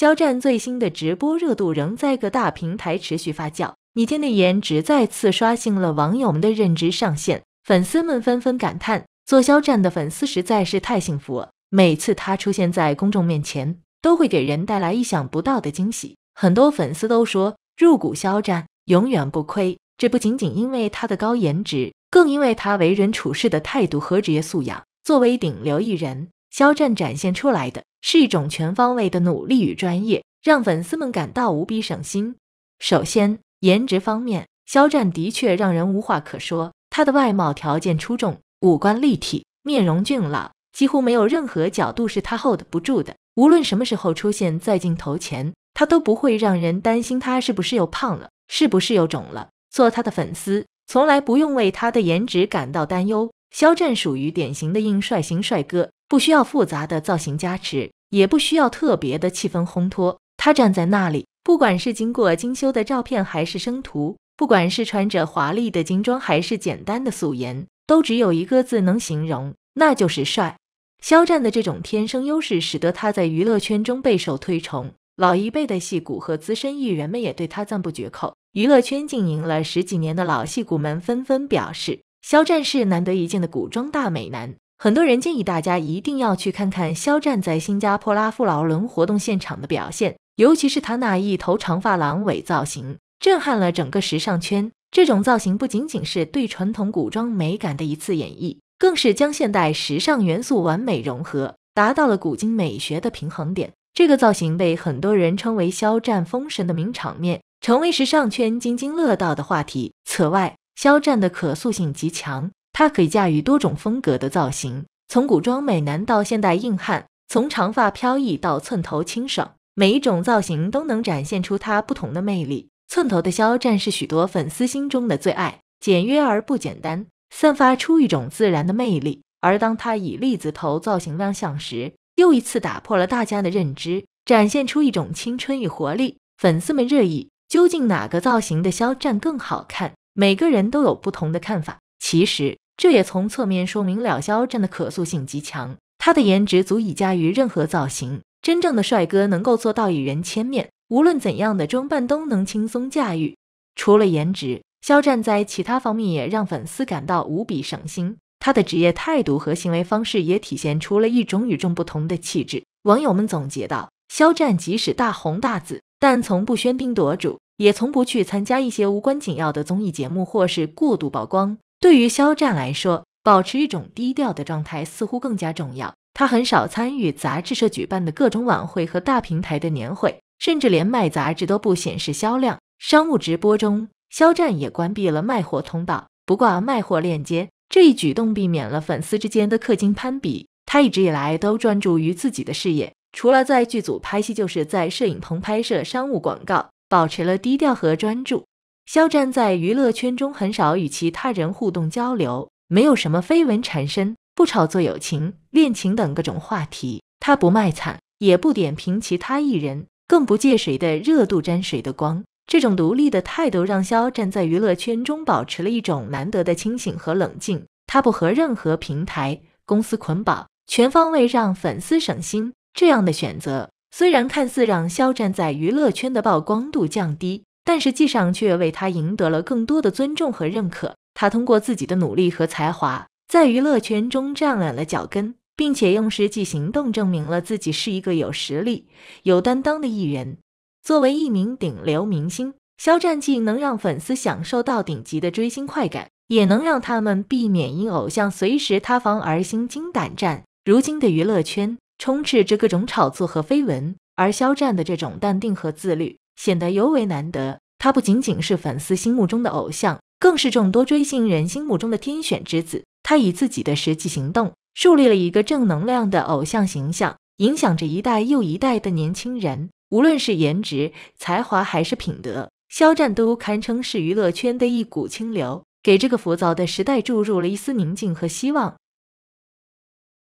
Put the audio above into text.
肖战最新的直播热度仍在各大平台持续发酵，逆天的颜值再次刷新了网友们的认知上限，粉丝们纷纷感叹：做肖战的粉丝实在是太幸福了。每次他出现在公众面前，都会给人带来意想不到的惊喜。很多粉丝都说，入股肖战永远不亏。这不仅仅因为他的高颜值，更因为他为人处事的态度和职业素养。作为顶流艺人，肖战展现出来的。是一种全方位的努力与专业，让粉丝们感到无比省心。首先，颜值方面，肖战的确让人无话可说。他的外貌条件出众，五官立体，面容俊朗，几乎没有任何角度是他 hold 不住的。无论什么时候出现在镜头前，他都不会让人担心他是不是又胖了，是不是又肿了。做他的粉丝，从来不用为他的颜值感到担忧。肖战属于典型的硬帅型帅哥，不需要复杂的造型加持。也不需要特别的气氛烘托，他站在那里，不管是经过精修的照片还是生图，不管是穿着华丽的精装还是简单的素颜，都只有一个字能形容，那就是帅。肖战的这种天生优势，使得他在娱乐圈中备受推崇。老一辈的戏骨和资深艺人们也对他赞不绝口。娱乐圈经营了十几年的老戏骨们纷纷表示，肖战是难得一见的古装大美男。很多人建议大家一定要去看看肖战在新加坡拉夫劳伦活动现场的表现，尤其是他那一头长发狼尾造型，震撼了整个时尚圈。这种造型不仅仅是对传统古装美感的一次演绎，更是将现代时尚元素完美融合，达到了古今美学的平衡点。这个造型被很多人称为肖战封神的名场面，成为时尚圈津津乐道的话题。此外，肖战的可塑性极强。它可以驾驭多种风格的造型，从古装美男到现代硬汉，从长发飘逸到寸头清爽，每一种造型都能展现出它不同的魅力。寸头的肖战是许多粉丝心中的最爱，简约而不简单，散发出一种自然的魅力。而当他以栗子头造型亮相时，又一次打破了大家的认知，展现出一种青春与活力。粉丝们热议究竟哪个造型的肖战更好看，每个人都有不同的看法。其实。这也从侧面说明了肖战的可塑性极强，他的颜值足以驾驭任何造型。真正的帅哥能够做到一人千面，无论怎样的装扮都能轻松驾驭。除了颜值，肖战在其他方面也让粉丝感到无比省心。他的职业态度和行为方式也体现出了一种与众不同的气质。网友们总结道：肖战即使大红大紫，但从不喧宾夺主，也从不去参加一些无关紧要的综艺节目或是过度曝光。对于肖战来说，保持一种低调的状态似乎更加重要。他很少参与杂志社举办的各种晚会和大平台的年会，甚至连卖杂志都不显示销量。商务直播中，肖战也关闭了卖货通道，不挂卖货链接。这一举动避免了粉丝之间的氪金攀比。他一直以来都专注于自己的事业，除了在剧组拍戏，就是在摄影棚拍摄商务广告，保持了低调和专注。肖战在娱乐圈中很少与其他人互动交流，没有什么绯闻缠身，不炒作友情、恋情等各种话题。他不卖惨，也不点评其他艺人，更不借谁的热度沾谁的光。这种独立的态度让肖战在娱乐圈中保持了一种难得的清醒和冷静。他不和任何平台、公司捆绑，全方位让粉丝省心。这样的选择虽然看似让肖战在娱乐圈的曝光度降低。但实际上却为他赢得了更多的尊重和认可。他通过自己的努力和才华，在娱乐圈中站稳了脚跟，并且用实际行动证明了自己是一个有实力、有担当的艺人。作为一名顶流明星，肖战既能让粉丝享受到顶级的追星快感，也能让他们避免因偶像随时塌房而心惊胆战。如今的娱乐圈充斥着各种炒作和绯闻，而肖战的这种淡定和自律。显得尤为难得。他不仅仅是粉丝心目中的偶像，更是众多追星人心目中的天选之子。他以自己的实际行动，树立了一个正能量的偶像形象，影响着一代又一代的年轻人。无论是颜值、才华还是品德，肖战都堪称是娱乐圈的一股清流，给这个浮躁的时代注入了一丝宁静和希望。